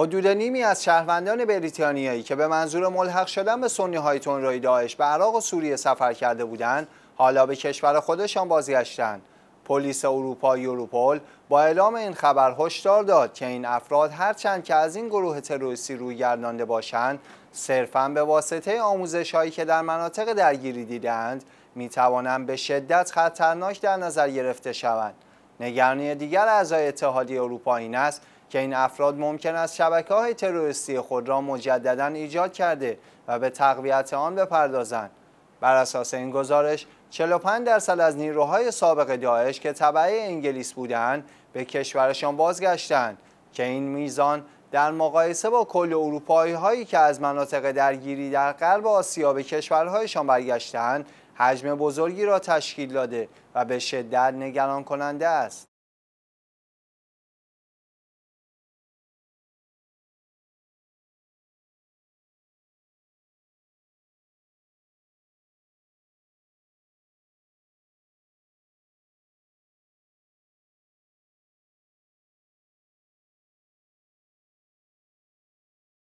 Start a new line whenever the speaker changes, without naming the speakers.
حدود نیمی از شهروندان بریتانیایی که به منظور ملحق شدن به سنی های رای داعش به عراق و سوریه سفر کرده بودند حالا به کشور خودشان بازگشتند پلیس اروپا یوروپول با اعلام این خبر هشدار داد که این افراد هرچند که از این گروه تروریستی روی گردانده باشند صرفا به واسطه آموزش هایی که در مناطق درگیری دیدند می توانند به شدت خطرناک در نظر گرفته شوند نگرانی دیگر اعضای اتحادیه اروپا این است که این افراد ممکن است شبکه های تروریستی خود را مجددا ایجاد کرده و به تقویت آن بپردازند بر اساس این گزارش 45 درصد از نیروهای سابق داعش که طبعه انگلیس بودند به کشورشان بازگشتند که این میزان در مقایسه با کل اروپایی هایی که از مناطق درگیری در غرب آسیا به کشورهایشان برگشتند حجم بزرگی را تشکیل داده و به شدت نگران کننده است.